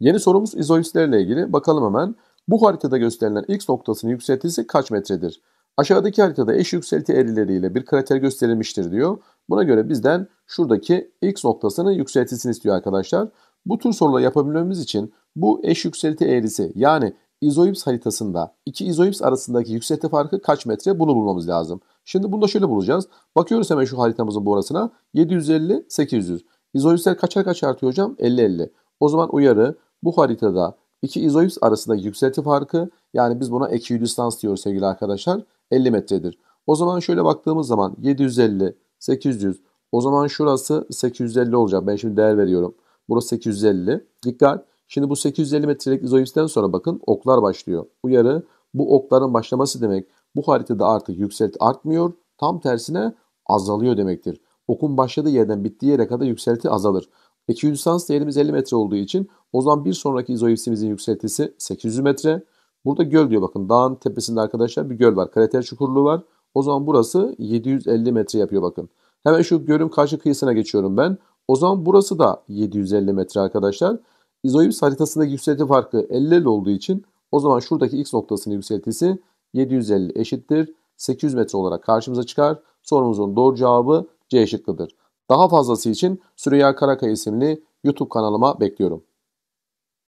Yeni sorumuz izoipslerle ilgili. Bakalım hemen. Bu haritada gösterilen x noktasının yükseltisi kaç metredir? Aşağıdaki haritada eş yükselti eğrileriyle bir krater gösterilmiştir diyor. Buna göre bizden şuradaki x noktasının yükseltisini istiyor arkadaşlar. Bu tür soruları yapabilmemiz için bu eş yükselti eğrisi yani izoips haritasında iki izoips arasındaki yükselti farkı kaç metre bunu bulmamız lazım. Şimdi bunu da şöyle bulacağız. Bakıyoruz hemen şu haritamızın bu arasına. 750, 800. İzoipsler kaçar kaç artıyor hocam? 50-50. O zaman uyarı bu haritada iki izoips arasında yükselti farkı yani biz buna ekidistans diyoruz sevgili arkadaşlar 50 metredir. O zaman şöyle baktığımız zaman 750, 800 o zaman şurası 850 olacak. Ben şimdi değer veriyorum. Burası 850. Dikkat. Şimdi bu 850 metrelik izoipsten sonra bakın oklar başlıyor. Uyarı bu okların başlaması demek bu haritada artık yükselti artmıyor. Tam tersine azalıyor demektir. Okun başladığı yerden bittiği yere kadar yükselti azalır. Ekidistans değerimiz 50 metre olduğu için o zaman bir sonraki izohipsimizin yükseltisi 800 metre. Burada göl diyor bakın dağın tepesinde arkadaşlar bir göl var. Krater çukurluğu var. O zaman burası 750 metre yapıyor bakın. Hemen şu gölün karşı kıyısına geçiyorum ben. O zaman burası da 750 metre arkadaşlar. İzoips haritasındaki yükselti farkı 50 olduğu için o zaman şuradaki x noktasının yükseltisi 750 eşittir 800 metre olarak karşımıza çıkar. Sorumuzun doğru cevabı C şıkkıdır. Daha fazlası için Süreyya Karaka isimli YouTube kanalıma bekliyorum.